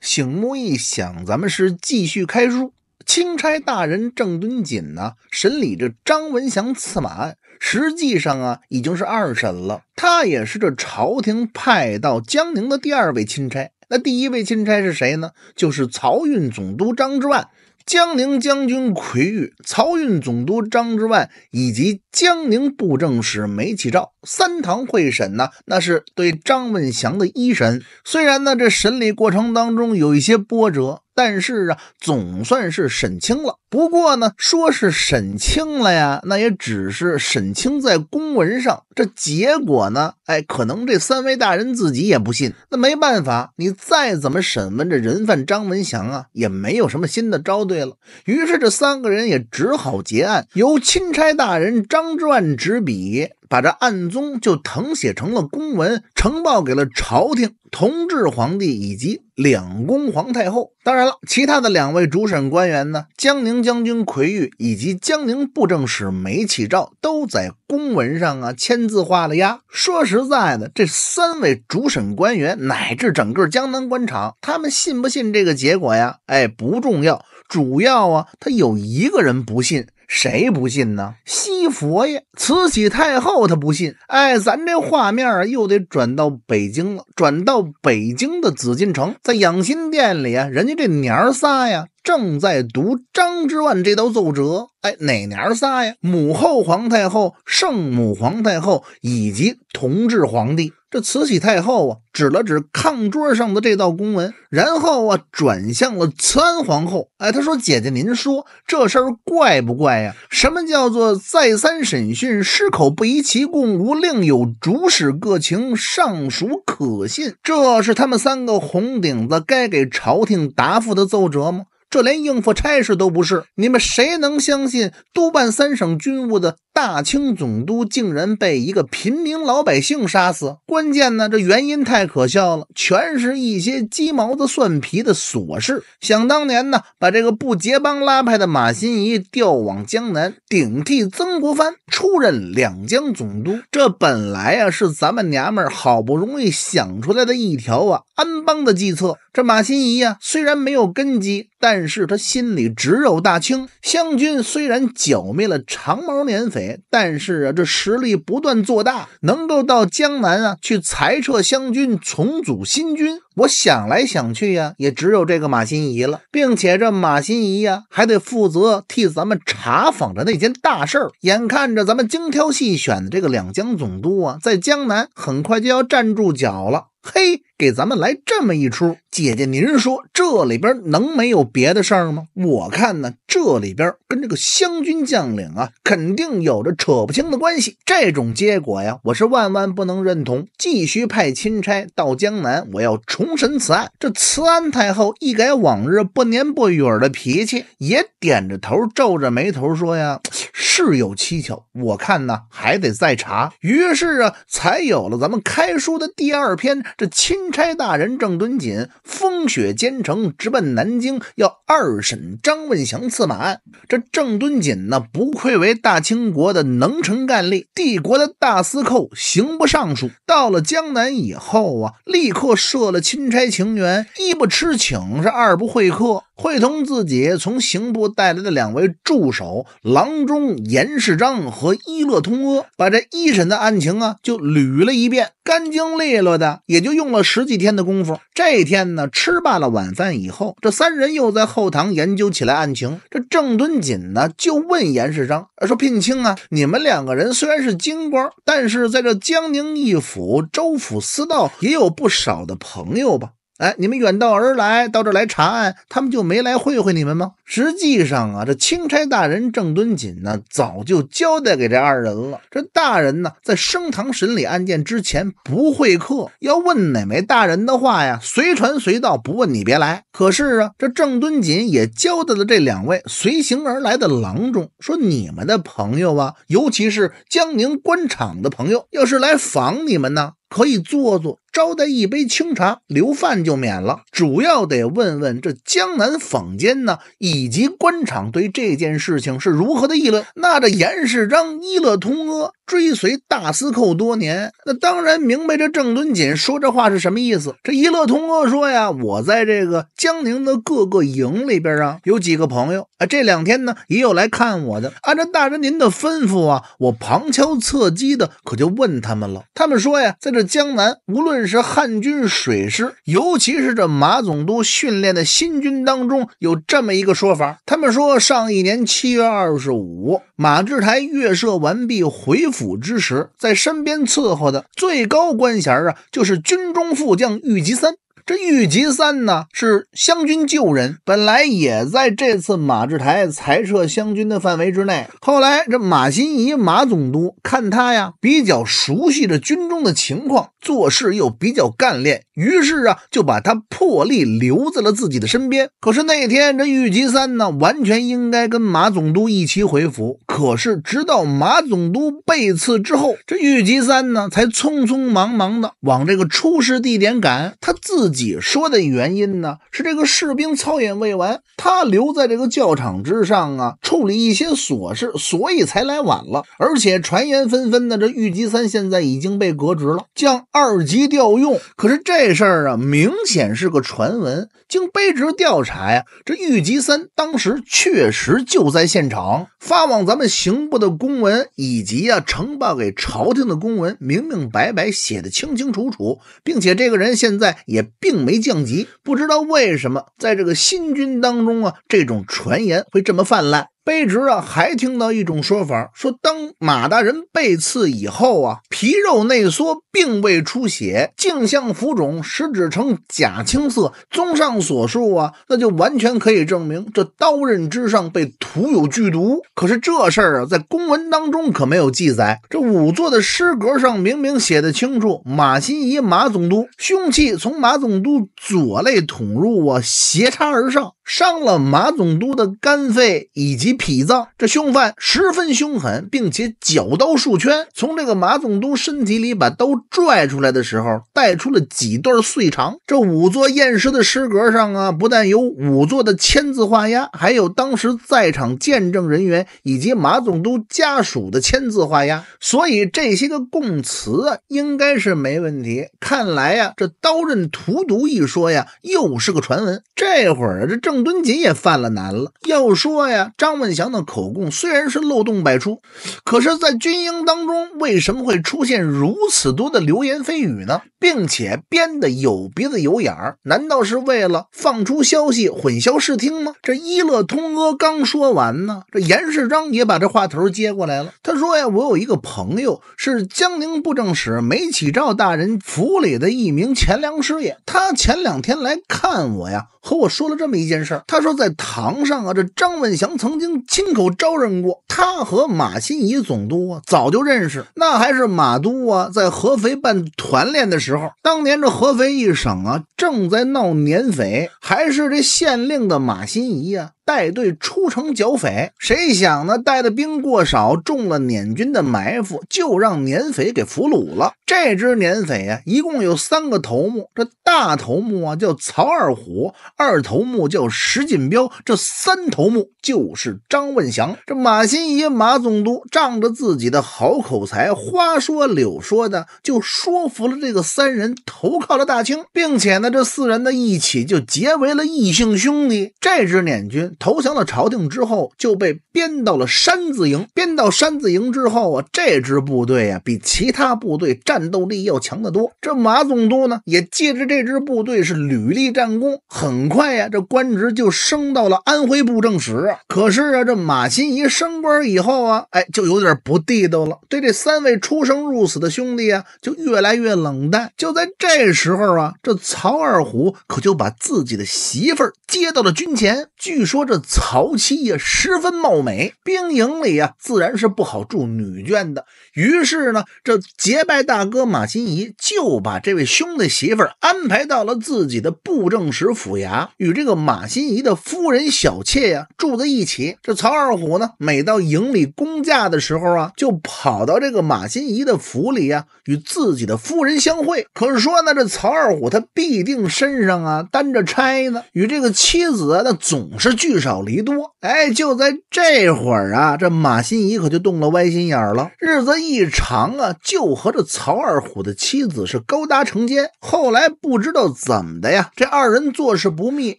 醒目一想，咱们是继续开书。钦差大人郑敦锦呢，审理这张文祥刺马案，实际上啊已经是二审了。他也是这朝廷派到江宁的第二位钦差。那第一位钦差是谁呢？就是漕运总督张之万。江宁将军奎玉、漕运总督张之万以及江宁布政使梅启照三堂会审呢，那是对张文祥的一审。虽然呢，这审理过程当中有一些波折。但是啊，总算是审清了。不过呢，说是审清了呀，那也只是审清在公文上。这结果呢，哎，可能这三位大人自己也不信。那没办法，你再怎么审问这人犯张文祥啊，也没有什么新的招。对了，于是这三个人也只好结案，由钦差大人张之万执笔。把这案宗就誊写成了公文，呈报给了朝廷、同治皇帝以及两宫皇太后。当然了，其他的两位主审官员呢，江宁将军奎玉以及江宁布政使梅启照，都在公文上啊签字画了押。说实在的，这三位主审官员乃至整个江南官场，他们信不信这个结果呀？哎，不重要，主要啊，他有一个人不信。谁不信呢？西佛爷、慈禧太后，他不信。哎，咱这画面又得转到北京了，转到北京的紫禁城，在养心殿里啊，人家这娘仨呀。正在读张之万这道奏折，哎，哪娘仨呀？母后皇太后、圣母皇太后以及同治皇帝。这慈禧太后啊，指了指炕桌上的这道公文，然后啊，转向了慈安皇后。哎，她说：“姐姐，您说这事儿怪不怪呀？什么叫做再三审讯，矢口不宜其供，无另有主使各情，尚属可信？这是他们三个红顶子该给朝廷答复的奏折吗？”这连应付差事都不是，你们谁能相信督办三省军务的？大清总督竟然被一个平民老百姓杀死，关键呢，这原因太可笑了，全是一些鸡毛子蒜皮的琐事。想当年呢，把这个不结帮拉派的马新贻调往江南，顶替曾国藩出任两江总督，这本来啊，是咱们娘们儿好不容易想出来的一条啊安邦的计策。这马新贻呀，虽然没有根基，但是他心里只有大清。湘军虽然剿灭了长毛捻匪。但是啊，这实力不断做大，能够到江南啊去裁撤湘军，重组新军。我想来想去呀，也只有这个马心怡了，并且这马心怡呀，还得负责替咱们查访着那件大事儿。眼看着咱们精挑细选的这个两江总督啊，在江南很快就要站住脚了。嘿，给咱们来这么一出，姐姐您说这里边能没有别的事儿吗？我看呢，这里边跟这个湘军将领啊，肯定有着扯不清的关系。这种结果呀，我是万万不能认同。继续派钦差到江南，我要重。公审此案，这慈安太后一改往日不年不语的脾气，也点着头，皱着眉头说：“呀，事有蹊跷，我看呢还得再查。”于是啊，才有了咱们开书的第二篇。这钦差大人郑敦锦风雪兼程，直奔南京，要二审张问祥刺马案。这郑敦锦呢，不愧为大清国的能臣干吏，帝国的大司寇、刑部尚书，到了江南以后啊，立刻设了清。钦差情缘，一不吃请，是二不会客。会同自己从刑部带来的两位助手郎中严世章和伊乐通阿，把这一审的案情啊就捋了一遍，干净利落的，也就用了十几天的功夫。这天呢，吃罢了晚饭以后，这三人又在后堂研究起来案情。这郑敦锦呢，就问严世章：“说聘请啊，你们两个人虽然是京官，但是在这江宁一府州府司道也有不少的朋友吧？”哎，你们远道而来，到这儿来查案，他们就没来会会你们吗？实际上啊，这钦差大人郑敦锦呢，早就交代给这二人了。这大人呢，在升堂审理案件之前不会客，要问哪位大人的话呀，随传随到，不问你别来。可是啊，这郑敦锦也交代了这两位随行而来的郎中，说你们的朋友啊，尤其是江宁官场的朋友，要是来访你们呢，可以坐坐。招待一杯清茶，留饭就免了。主要得问问这江南坊间呢，以及官场对这件事情是如何的议论。那这严世章一乐通阿追随大司寇多年，那当然明白这郑敦锦说这话是什么意思。这一乐通阿说呀：“我在这个江宁的各个营里边啊，有几个朋友啊，这两天呢也有来看我的。按照大人您的吩咐啊，我旁敲侧击的可就问他们了。他们说呀，在这江南无论……是汉军水师，尤其是这马总督训练的新军当中，有这么一个说法：他们说，上一年七月二十五，马志台阅射完毕回府之时，在身边伺候的最高官衔啊，就是军中副将玉吉森。这玉吉三呢是湘军旧人，本来也在这次马志台裁撤湘军的范围之内。后来这马新贻、马总督看他呀比较熟悉这军中的情况，做事又比较干练，于是啊就把他破例留在了自己的身边。可是那天这玉吉三呢完全应该跟马总督一起回府，可是直到马总督被刺之后，这玉吉三呢才匆匆忙忙的往这个出事地点赶，他自己。己说的原因呢，是这个士兵操演未完，他留在这个教场之上啊，处理一些琐事，所以才来晚了。而且传言纷纷的，这玉吉三现在已经被革职了，降二级调用。可是这事儿啊，明显是个传闻。经卑职调查呀，这玉吉三当时确实就在现场。发往咱们刑部的公文，以及啊呈报给朝廷的公文，明明白白写的清清楚楚，并且这个人现在也。并没降级，不知道为什么，在这个新军当中啊，这种传言会这么泛滥。卑职啊，还听到一种说法，说当马大人被刺以后啊，皮肉内缩，并未出血，镜像浮肿，食指呈假青色。综上所述啊，那就完全可以证明这刀刃之上被涂有剧毒。可是这事儿啊，在公文当中可没有记载。这仵作的诗格上明明写的清楚，马新仪，马总督，凶器从马总督左肋捅入啊，斜插而上，伤了马总督的肝肺以及。脾脏，这凶犯十分凶狠，并且绞刀数圈，从这个马总督身体里把刀拽出来的时候，带出了几段碎肠。这仵作验尸的尸格上啊，不但有仵作的签字画押，还有当时在场见证人员以及马总督家属的签字画押，所以这些个供词啊，应该是没问题。看来呀，这刀刃荼毒一说呀，又是个传闻。这会儿这郑敦锦也犯了难了，要说呀，张文。范祥的口供虽然是漏洞百出，可是，在军营当中，为什么会出现如此多的流言蜚语呢？并且编的有鼻子有眼儿，难道是为了放出消息，混淆视听吗？这一乐通阿刚说完呢，这严世章也把这话头接过来了。他说呀：“我有一个朋友，是江宁布政使梅启照大人府里的一名钱粮师爷，他前两天来看我呀。”和我说了这么一件事儿，他说在堂上啊，这张文祥曾经亲口招认过，他和马新贻总督啊早就认识，那还是马都啊在合肥办团练的时候，当年这合肥一省啊正在闹年匪，还是这县令的马新贻呀。带队出城剿匪，谁想呢？带的兵过少，中了捻军的埋伏，就让捻匪给俘虏了。这支捻匪啊，一共有三个头目，这大头目啊叫曹二虎，二头目叫石锦彪，这三头目就是张问祥。这马新贻、马总督仗着自己的好口才，花说柳说的，就说服了这个三人投靠了大清，并且呢，这四人呢一起就结为了异姓兄弟。这支捻军。投降了朝廷之后，就被编到了山字营。编到山字营之后啊，这支部队啊，比其他部队战斗力要强得多。这马总督呢，也借着这支部队是屡立战功，很快呀，这官职就升到了安徽布政使。可是啊，这马新贻升官以后啊，哎，就有点不地道了，对这三位出生入死的兄弟啊，就越来越冷淡。就在这时候啊，这曹二虎可就把自己的媳妇儿接到了军前，据说。这曹七也十分貌美，兵营里啊自然是不好住女眷的。于是呢，这结拜大哥马新仪就把这位兄弟媳妇安排到了自己的布政使府衙，与这个马新仪的夫人小妾呀住在一起。这曹二虎呢，每到营里公假的时候啊，就跑到这个马新仪的府里呀，与自己的夫人相会。可是说呢，这曹二虎他必定身上啊担着差呢，与这个妻子啊那总是聚。聚少离多，哎，就在这会儿啊，这马心怡可就动了歪心眼儿了。日子一长啊，就和这曹二虎的妻子是勾搭成奸。后来不知道怎么的呀，这二人做事不密，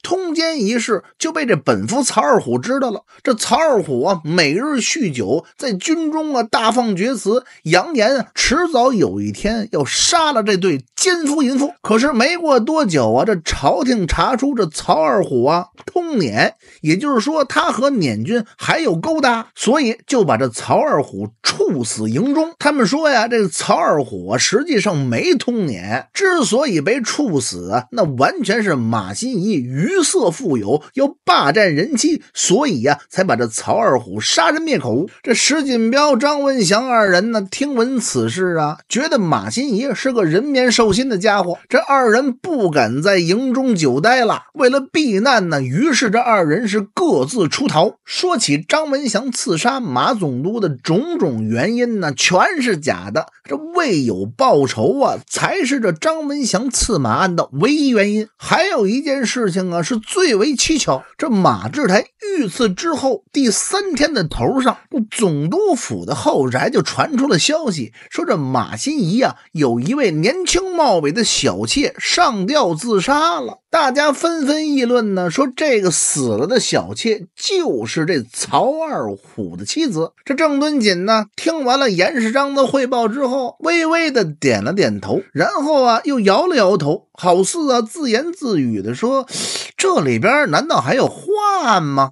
通奸一事就被这本夫曹二虎知道了。这曹二虎啊，每日酗酒，在军中啊大放厥词，扬言迟早有一天要杀了这对奸夫淫妇。可是没过多久啊，这朝廷查出这曹二虎啊通撵。也就是说，他和捻军还有勾搭，所以就把这曹二虎处死营中。他们说呀，这曹二虎实际上没通捻，之所以被处死，那完全是马新贻鱼色富有，又霸占人妻，所以呀，才把这曹二虎杀人灭口。这石锦彪、张文祥二人呢，听闻此事啊，觉得马新贻是个人面兽心的家伙，这二人不敢在营中久待了，为了避难呢，于是这二人。是各自出逃。说起张文祥刺杀马总督的种种原因呢，全是假的。这未有报仇啊，才是这张文祥刺马案的唯一原因。还有一件事情啊，是最为蹊跷。这马志才遇刺之后第三天的头上，总督府的后宅就传出了消息，说这马新仪啊，有一位年轻貌美的小妾上吊自杀了。大家纷纷议论呢，说这个死了的小妾就是这曹二虎的妻子。这郑敦锦呢，听完了严世昌的汇报之后，微微的点了点头，然后啊，又摇了摇头，好似啊自言自语的说：“这里边难道还有话吗？”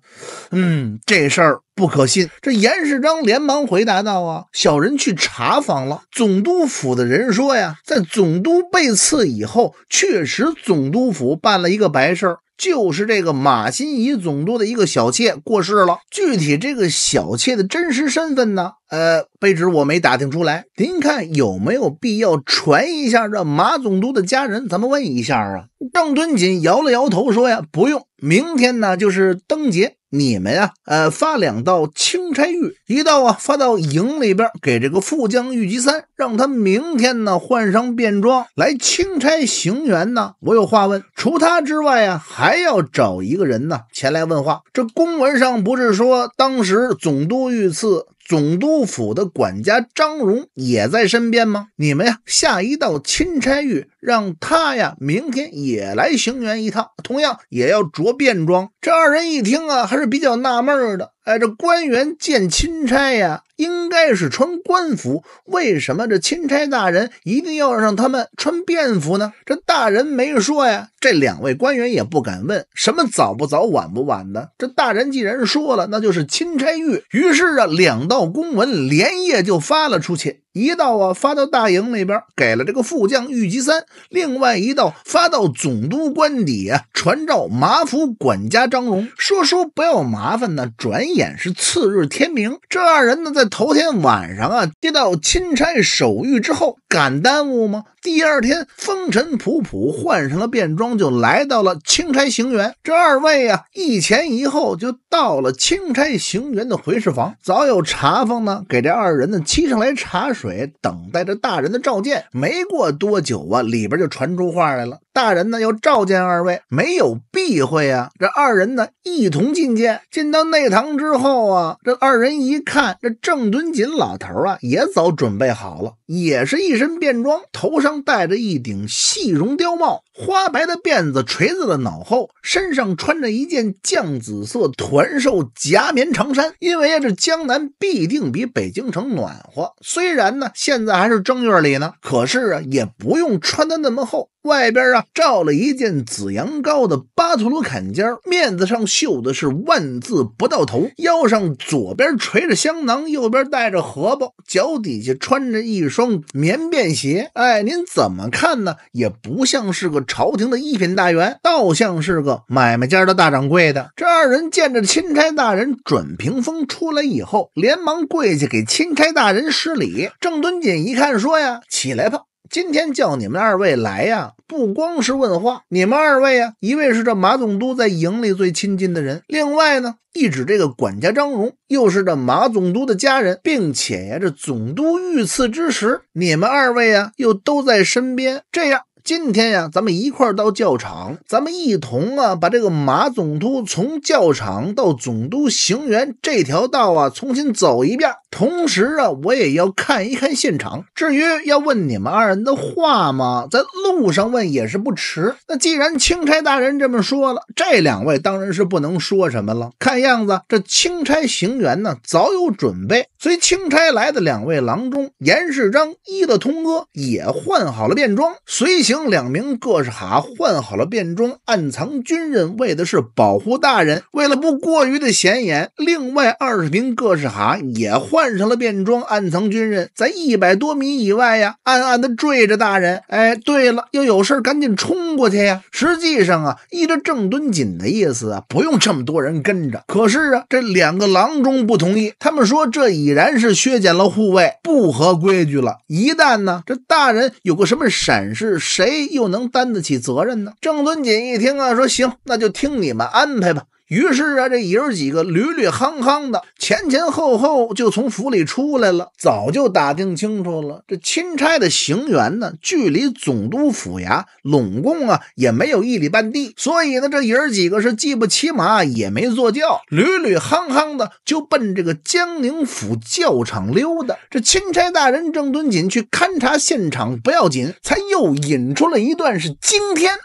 嗯，这事儿。不可信！这严世章连忙回答道：“啊，小人去查访了，总督府的人说呀，在总督被刺以后，确实总督府办了一个白事儿，就是这个马新仪总督的一个小妾过世了。具体这个小妾的真实身份呢？呃，卑职我没打听出来。您看有没有必要传一下，这马总督的家人咱们问一下啊？”郑敦锦摇了摇头说：“呀，不用。明天呢，就是灯节。”你们呀，呃，发两道钦差谕，一道啊发到营里边，给这个副将玉吉三，让他明天呢换上便装来钦差行辕呢，我有话问。除他之外啊，还要找一个人呢前来问话。这公文上不是说当时总督遇刺？总督府的管家张荣也在身边吗？你们呀，下一道钦差谕，让他呀，明天也来行辕一趟，同样也要着便装。这二人一听啊，还是比较纳闷的。哎，这官员见钦差呀，应该是穿官服。为什么这钦差大人一定要让他们穿便服呢？这大人没说呀，这两位官员也不敢问什么早不早晚不晚的。这大人既然说了，那就是钦差谕。于是啊，两道公文连夜就发了出去。一道啊发到大营那边，给了这个副将玉吉三；另外一道发到总督官邸啊，传召马府管家张荣。说说不要麻烦呢。转眼是次日天明，这二人呢在头天晚上啊接到钦差手谕之后，敢耽误吗？第二天风尘仆仆，换上了便装，就来到了钦差行辕。这二位啊一前一后就到了钦差行辕的回事房，早有茶房呢给这二人呢沏上来茶水。水等待着大人的召见，没过多久啊，里边就传出话来了，大人呢要召见二位，没有避讳啊。这二人呢一同觐见，进到内堂之后啊，这二人一看，这郑敦锦老头啊也早准备好了，也是一身便装，头上戴着一顶细绒貂帽。花白的辫子垂在的脑后，身上穿着一件绛紫色团寿夹棉长衫。因为呀，这江南必定比北京城暖和。虽然呢，现在还是正月里呢，可是啊，也不用穿的那么厚。外边啊，罩了一件紫羊羔的巴图鲁坎肩，面子上绣的是万字不到头，腰上左边垂着香囊，右边带着荷包，脚底下穿着一双棉便鞋。哎，您怎么看呢？也不像是个朝廷的一品大员，倒像是个买卖家的大掌柜的。这二人见着钦差大人转屏风出来以后，连忙跪下给钦差大人施礼。郑敦锦一看，说呀：“起来吧。”今天叫你们二位来呀，不光是问话。你们二位啊，一位是这马总督在营里最亲近的人，另外呢，一指这个管家张荣，又是这马总督的家人，并且呀，这总督遇刺之时，你们二位啊又都在身边。这样，今天呀，咱们一块儿到教场，咱们一同啊，把这个马总督从教场到总督行辕这条道啊，重新走一遍。同时啊，我也要看一看现场。至于要问你们二人的话嘛，在路上问也是不迟。那既然钦差大人这么说了，这两位当然是不能说什么了。看样子，这钦差行员呢早有准备，随钦差来的两位郎中严世章伊的通哥也换好了便装，随行两名各什哈换好了便装，暗藏军人为的是保护大人，为了不过于的显眼。另外二十名各什哈也换。换上了便装，暗藏军刃，在一百多米以外呀，暗暗的缀着大人。哎，对了，要有事赶紧冲过去呀！实际上啊，依着郑敦锦的意思啊，不用这么多人跟着。可是啊，这两个郎中不同意，他们说这已然是削减了护卫，不合规矩了。一旦呢，这大人有个什么闪失，谁又能担得起责任呢？郑敦锦一听啊，说行，那就听你们安排吧。于是啊，这爷儿几个屡屡夯夯的，前前后后就从府里出来了。早就打听清楚了，这钦差的行辕呢，距离总督府衙拢共啊，也没有一里半地。所以呢，这爷儿几个是既不骑马，也没坐轿，屡屡夯夯的就奔这个江宁府教场溜达。这钦差大人郑敦锦去勘察现场，不要紧，才又引出了一段是惊天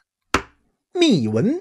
秘闻。